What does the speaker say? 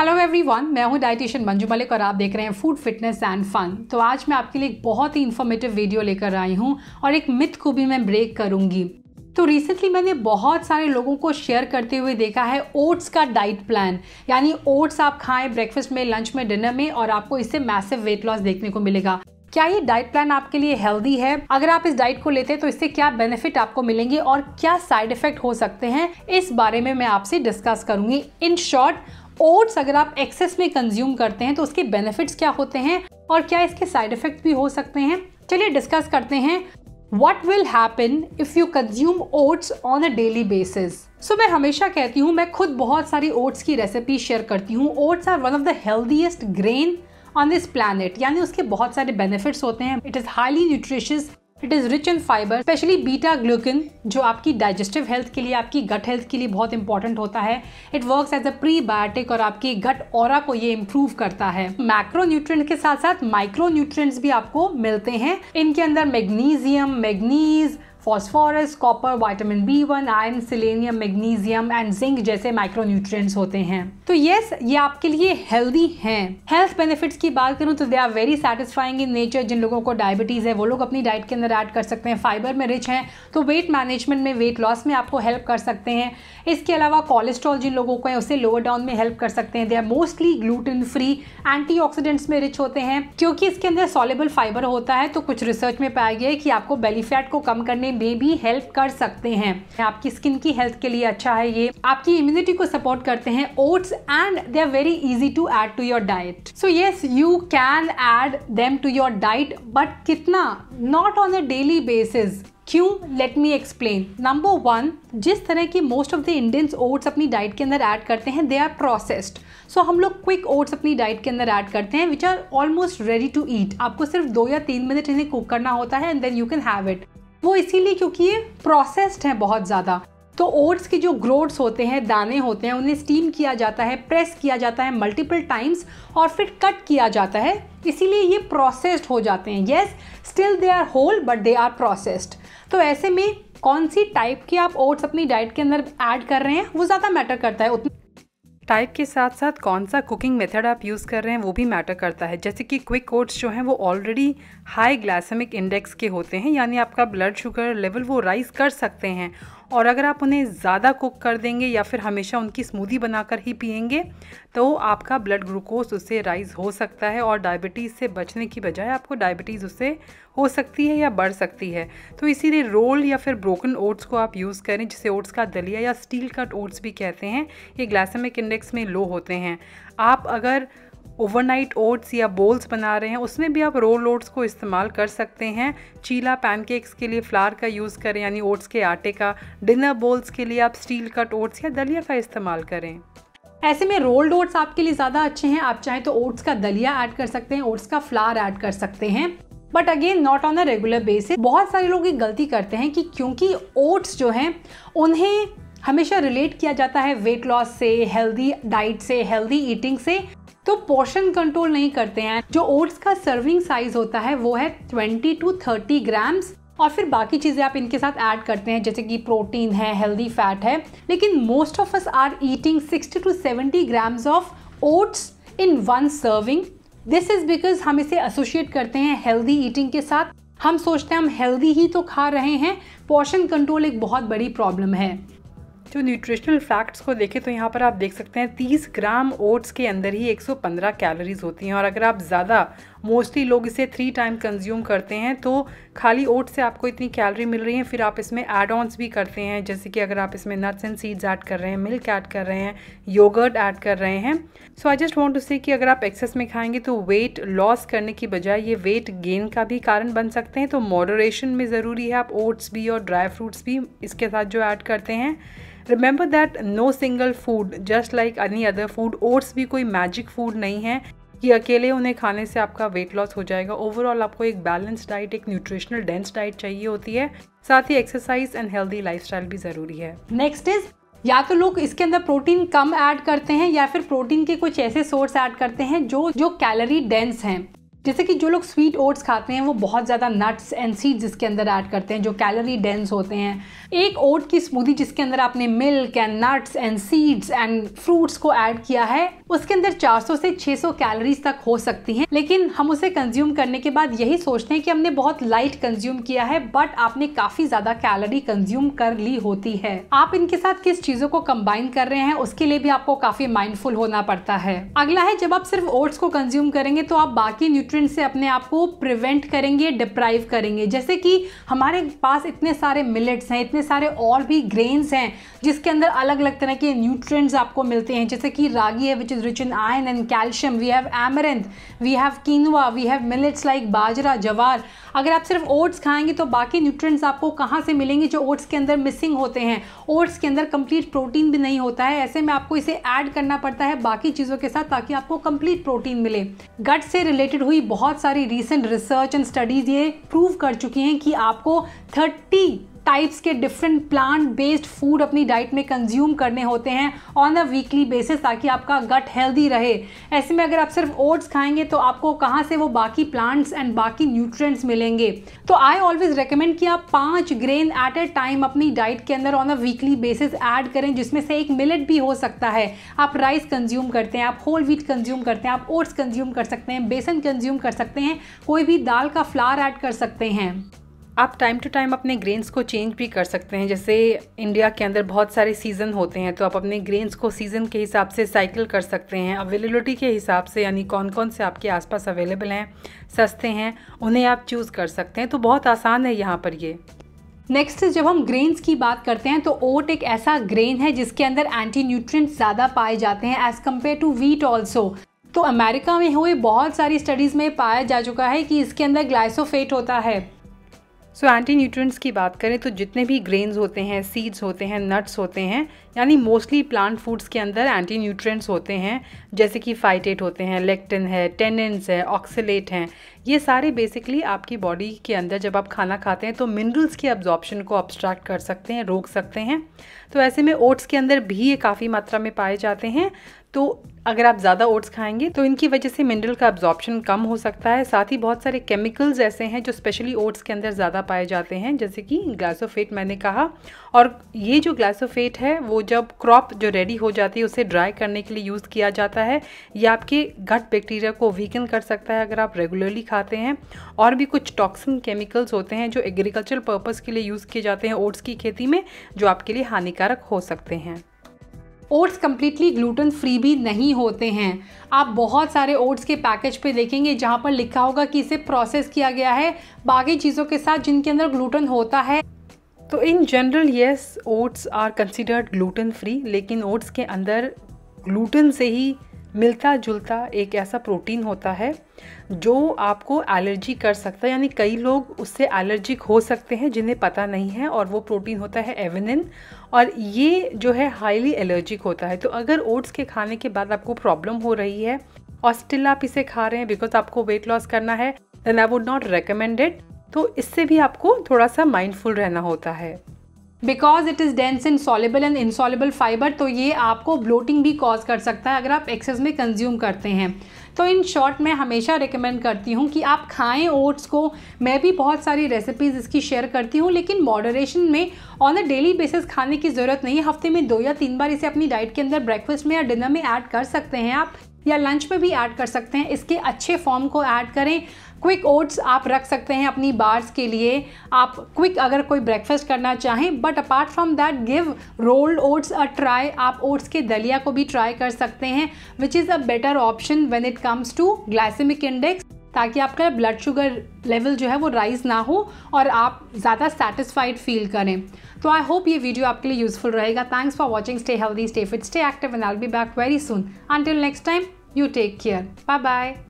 hello everyone मैं हूं dietitian Manju Malik और आप देख रहे हैं फूड फिटनेस एंड फन तो आज मैं आपके लिए एक बहुत ही इन्फॉर्मेटिव वीडियो लेकर आई हूं और एक मिथ को भी मैं ब्रेक करूंगी तो रिसेंटली मैंने बहुत सारे लोगों को शेयर करते हुए देखा है ओट्स का डाइट प्लान यानी ओट्स आप खाएं ब्रेकफास्ट में लंच में डिनर में और आपको इससे मैसिव वेट लॉस देखने को मिलेगा क्या ये डाइट प्लान आपके लिए हेल्दी है अगर आप इस डाइट को लेते हैं तो इससे क्या बेनिफिट आपको मिलेंगे और क्या साइड इफेक्ट हो सकते हैं इस बारे में मैं आपसे डिस्कस करूंगी इन शॉर्ट ओट्स अगर आप एक्सेस में कंज्यूम करते हैं तो उसके बेनिफिट्स क्या होते हैं और क्या इसके साइड इफेक्ट भी हो सकते हैं चलिए डिस्कस करते हैं what will happen if you consume oats on a daily basis so मैं हमेशा कहती हूँ मैं खुद बहुत सारी ओट्स की रेसिपी शेयर करती हूँ oats are one of the healthiest grain on this planet यानी उसके बहुत सारे बेनिफिट्स होते हैं it is highly nutritious it is rich in fibre specially beta glucan जो आपकी डाइजेस्टिव हेल्थ के लिए आपकी गट हेल्थ के लिए बहुत इंपॉर्टेंट होता है it work as a prebiotic और आपकी गट और को ये इम्प्रूव करता है मैक्रो न्यूट्रिएंट के साथ साथ माइक्रो न्यूट्रिएंट्स भी आपको मिलते हैं इनके अंदर magnesium manganese phosphorus copper vitamin B one iron selenium magnesium and zinc जैसे माइक्रोन्यूट्रिएंट्स होते हैं तो yes, ये आपके लिए हेल्दी हैं हेल्थ बेनिफिट्स की बात करूं तो they are very satisfying in nature जिन लोगों को डायबिटीज़ है वो लोग अपनी डाइट के अंदर ऐड कर सकते हैं फाइबर में रिच हैं तो वेट मैनेजमेंट में वेट लॉस में आपको हेल्प कर सकते हैं इसके अलावा कोलेस्ट्रॉल जिन लोगों को है उसे लोअर डाउन में हेल्प कर सकते हैं they are mostly gluten free antioxidants में रिच होते हैं क्योंकि इसके अंदर सॉलेबल फाइबर होता है तो कुछ रिसर्च में पाया गया है कि आपको बेलीफैट को कम करने में भी हेल्प कर सकते हैं आपकी स्किन की हेल्थ के लिए अच्छा है ये आपकी इम्यूनिटी को सपोर्ट करते हैं oats and they are very easy to add to your diet so yes you can add them to your diet but कितना not on a daily basis क्यों let me explain number one जिस तरह की most of the Indians oats अपनी diet के अंदर add करते हैं दे आर प्रोसेस्ड सो हम लोग क्विक ओट्स अपनी डाइट के अंदर ऐड करते हैं which are almost ready to eat आपको सिर्फ दो या तीन मिनट इन्हें कुक करना होता है and then you can have it वो इसीलिए क्योंकि ये प्रोसेस्ड हैं बहुत ज़्यादा तो ओट्स के जो ग्रोट्स होते हैं दाने होते हैं उन्हें स्टीम किया जाता है प्रेस किया जाता है मल्टीपल टाइम्स और फिर कट किया जाता है इसीलिए ये प्रोसेस्ड हो जाते हैं yes still they are whole but they are processed तो ऐसे में कौन सी टाइप के आप ओट्स अपनी डाइट के अंदर ऐड कर रहे हैं वो ज़्यादा मैटर करता है उतना टाइप के साथ साथ कौन सा कुकिंग मेथड आप यूज़ कर रहे हैं वो भी मैटर करता है जैसे कि क्विक ओट्स जो हैं वो ऑलरेडी हाई ग्लासमिक इंडेक्स के होते हैं यानी आपका ब्लड शुगर लेवल वो राइज़ कर सकते हैं और अगर आप उन्हें ज़्यादा कुक कर देंगे या फिर हमेशा उनकी स्मूदी बनाकर ही पियेंगे तो आपका ब्लड ग्लूकोज उससे राइज़ हो सकता है और डायबिटीज़ से बचने की बजाय आपको डायबिटीज़ उससे हो सकती है या बढ़ सकती है तो इसीलिए रोल या फिर ब्रोकन ओट्स को आप यूज़ करें जिसे ओट्स का दलिया या स्टील कट ओट्स भी कहते हैं ये ग्लासमिक इंडेक्स में लो होते हैं आप अगर ओवरनाइट ओट्स या बोल्स बना रहे हैं उसमें भी आप रोल ओट्स को इस्तेमाल कर सकते हैं चीला पैनकेक्स के लिए फ्लार का यूज़ करें यानी ओट्स के आटे का डिनर बोल्स के लिए आप स्टील कट ओट्स या दलिया का इस्तेमाल करें ऐसे में रोल्ड ओट्स आपके लिए ज़्यादा अच्छे हैं आप चाहें तो ओट्स का दलिया ऐड कर सकते हैं ओट्स का फ्लार ऐड कर सकते हैं but again not on a regular basis बहुत सारे लोग ये गलती करते हैं कि क्योंकि ओट्स जो हैं उन्हें हमेशा रिलेट किया जाता है वेट लॉस से हेल्दी डाइट से हेल्दी ईटिंग से तो पोर्शन कंट्रोल नहीं करते हैं जो ओट्स का सर्विंग साइज होता है वो है ट्वेंटी टू थर्टी ग्राम्स और फिर बाकी चीज़ें आप इनके साथ ऐड करते हैं जैसे कि प्रोटीन है हेल्दी फैट है लेकिन most of us are eating 60 to 70 grams of oats in one serving this is because हम इसे एसोशिएट करते हैं हेल्दी ईटिंग के साथ हम सोचते हैं हम हेल्दी ही तो खा रहे हैं पोर्शन कंट्रोल एक बहुत बड़ी प्रॉब्लम है जो न्यूट्रिशनल फैक्ट्स को देखें तो यहाँ पर आप देख सकते हैं 30 ग्राम ओट्स के अंदर ही 115 कैलोरीज होती हैं और अगर आप ज़्यादा मोस्टली लोग इसे थ्री टाइम कंज्यूम करते हैं तो खाली ओट से आपको इतनी कैलोरी मिल रही है फिर आप इसमें एड ऑन्स भी करते हैं जैसे कि अगर आप इसमें नट्स एंड सीड्स ऐड कर रहे हैं मिल्क ऐड कर रहे हैं योगर्ट ऐड कर रहे हैं so I just want to say कि अगर आप एक्सेस में खाएंगे तो वेट लॉस करने की बजाय ये वेट गेन का भी कारण बन सकते हैं तो मॉडरेशन में ज़रूरी है आप ओट्स भी और ड्राई फ्रूट्स भी इसके साथ जो ऐड करते हैं remember that no single food just like any other food oats भी कोई मैजिक फूड नहीं है कि अकेले उन्हें खाने से आपका वेट लॉस हो जाएगा ओवरऑल आपको एक बैलेंस डाइट एक न्यूट्रिशनल डेंस डाइट चाहिए होती है साथ ही एक्सरसाइज एंड हेल्दी लाइफस्टाइल भी ज़रूरी है नेक्स्ट इज या तो लोग इसके अंदर प्रोटीन कम ऐड करते हैं या फिर प्रोटीन के कुछ ऐसे सोर्स ऐड करते हैं जो जो कैलोरी डेंस हैं जैसे कि जो लोग स्वीट ओट्स खाते हैं वो बहुत ज़्यादा नट्स एंड सीड्स इसके अंदर ऐड करते हैं जो कैलोरी डेंस होते हैं एक ओट की स्मूदी जिसके अंदर आपने milk and nuts and seeds and fruits को ऐड किया है उसके अंदर 400 से 600 कैलोरीज तक हो सकती हैं लेकिन हम उसे कंज्यूम करने के बाद यही सोचते हैं कि हमने बहुत लाइट कंज्यूम किया है बट आपने काफ़ी ज़्यादा कैलोरी कंज्यूम कर ली होती है आप इनके साथ किस चीज़ों को कंबाइन कर रहे हैं उसके लिए भी आपको काफ़ी माइंडफुल होना पड़ता है अगला है जब आप सिर्फ ओट्स को कंज्यूम करेंगे तो आप बाकी न्यूट्रिएंट से अपने आप को प्रिवेंट करेंगे डिप्राइव करेंगे जैसे कि हमारे पास इतने सारे मिलेट्स हैं इतने सारे और भी ग्रेन्स हैं जिसके अंदर अलग अलग तरह के न्यूट्रिएंट्स आपको मिलते हैं जैसे कि रागी है which is rich in iron and calcium we have amaranth we have quinoa we have millets like bajra jowar अगर आप सिर्फ ओट्स खाएंगे तो बाकी न्यूट्रिएंट्स आपको कहाँ से मिलेंगे जो ओट्स के अंदर मिसिंग होते हैं ओट्स के अंदर कंप्लीट प्रोटीन भी नहीं होता है ऐसे में आपको इसे ऐड करना पड़ता है बाकी चीज़ों के साथ ताकि आपको कंप्लीट प्रोटीन मिले गट से रिलेटेड हुई बहुत सारी रिसेंट रिसर्च एंड स्टडीज़ ये प्रूव कर चुकी हैं कि आपको थर्टी टाइप्स के डिफरेंट प्लांट बेस्ड फूड अपनी डाइट में कंज्यूम करने होते हैं ऑन अ वीकली बेसिस ताकि आपका गट हेल्दी रहे ऐसे में अगर आप सिर्फ ओट्स खाएंगे तो आपको कहाँ से वो बाकी प्लांट्स एंड बाकी न्यूट्रिएंट्स मिलेंगे तो आई ऑलवेज रिकमेंड कि आप पाँच ग्रेन एट ए टाइम अपनी डाइट के अंदर on a weekly basis add करें जिसमें से एक मिलेट भी हो सकता है आप राइस कंज्यूम करते हैं आप होल व्हीट कंज्यूम करते हैं आप ओट्स कंज्यूम कर सकते हैं बेसन कंज्यूम कर सकते हैं कोई भी दाल का फ्लार ऐड कर सकते हैं आप टाइम टू टाइम अपने ग्रेन्स को चेंज भी कर सकते हैं जैसे इंडिया के अंदर बहुत सारे सीज़न होते हैं तो आप अपने ग्रेन्स को सीज़न के हिसाब से साइकिल कर सकते हैं अवेलेबिलिटी के हिसाब से यानी कौन कौन से आपके आसपास अवेलेबल हैं सस्ते हैं उन्हें आप चूज़ कर सकते हैं तो बहुत आसान है यहाँ पर ये नेक्स्ट जब हम ग्रेन्स की बात करते हैं तो ओट एक ऐसा ग्रेन है जिसके अंदर एंटी न्यूट्रिएंट्स ज़्यादा पाए जाते हैं as compared to wheat also तो अमेरिका में हुए बहुत सारी स्टडीज़ में पाया जा चुका है कि इसके अंदर ग्लाइसोफेट होता है सो एंटी न्यूट्रंट्स की बात करें तो जितने भी ग्रेन्स होते हैं सीड्स होते हैं नट्स होते हैं यानी मोस्टली प्लांट फूड्स के अंदर एंटी न्यूट्रंट्स होते हैं जैसे कि फाइटेट होते हैं लेक्टिन है टेनेंस है ऑक्सीलेट हैं ये सारे बेसिकली आपकी बॉडी के अंदर जब आप खाना खाते हैं तो मिनरल्स की अब्जॉर्प्शन को अब्स्ट्रैक्ट कर सकते हैं रोक सकते हैं तो ऐसे में ओट्स के अंदर भी ये काफ़ी मात्रा में पाए जाते हैं तो अगर आप ज़्यादा ओट्स खाएंगे तो इनकी वजह से मिनरल का एब्जॉर्प्शन कम हो सकता है साथ ही बहुत सारे केमिकल्स ऐसे हैं जो स्पेशली ओट्स के अंदर ज़्यादा पाए जाते हैं जैसे कि ग्लासोफेट मैंने कहा और ये जो ग्लासोफेट है वो जब क्रॉप जो रेडी हो जाती है उसे ड्राई करने के लिए यूज़ किया जाता है ये आपके गट बैक्टीरिया को वीकन कर सकता है अगर आप रेगुलरली खाते हैं और भी कुछ टॉक्सिन केमिकल्स होते हैं जो एग्रीकल्चर पर्पज़ के लिए यूज़ किए जाते हैं ओट्स की खेती में जो आपके लिए हानिकारक हो सकते हैं ओट्स कम्प्लीटली ग्लूटन फ्री भी नहीं होते हैं आप बहुत सारे ओट्स के पैकेज पे देखेंगे जहाँ पर लिखा होगा कि इसे प्रोसेस किया गया है बाकी चीज़ों के साथ जिनके अंदर ग्लूटन होता है तो in general yes oats are considered gluten free लेकिन ओट्स के अंदर ग्लूटन से ही मिलता जुलता एक ऐसा प्रोटीन होता है जो आपको एलर्जी कर सकता है यानी कई लोग उससे एलर्जिक हो सकते हैं जिन्हें पता नहीं है और वो प्रोटीन होता है एवेनिन और ये जो है हाईली एलर्जिक होता है तो अगर ओट्स के खाने के बाद आपको प्रॉब्लम हो रही है और स्टिल आप इसे खा रहे हैं बिकॉज आपको वेट लॉस करना है then I would not recommended तो इससे भी आपको थोड़ा सा माइंडफुल रहना होता है because it is dense in soluble and insoluble fibre तो ये आपको ब्लोटिंग भी कॉज कर सकता है अगर आप एक्सेस में कंज्यूम करते हैं तो इन शॉर्ट मैं हमेशा रिकमेंड करती हूँ कि आप खाएं ओट्स को मैं भी बहुत सारी रेसिपीज़ इसकी शेयर करती हूँ लेकिन मॉडरेशन में ऑन अ डेली बेसिस खाने की ज़रूरत नहीं है हफ्ते में दो या तीन बार इसे अपनी डाइट के अंदर ब्रेकफास्ट में या डिनर में ऐड कर सकते हैं आप या लंच में भी ऐड कर सकते हैं इसके अच्छे फॉर्म को ऐड करें क्विक ओट्स आप रख सकते हैं अपनी बार्स के लिए आप क्विक अगर कोई ब्रेकफास्ट करना चाहें but apart from that give rolled oats a try आप ओट्स के दलिया को भी ट्राई कर सकते हैं which is a better option when it comes to glycemic index ताकि आपका ब्लड शुगर लेवल जो है वो राइज़ ना हो और आप ज़्यादा सेटिस्फाइड फील करें तो आई होप ये वीडियो आपके लिए यूज़फुल रहेगा thanks for watching stay healthy stay fit stay active and I'll be back very soon until next time you take care bye bye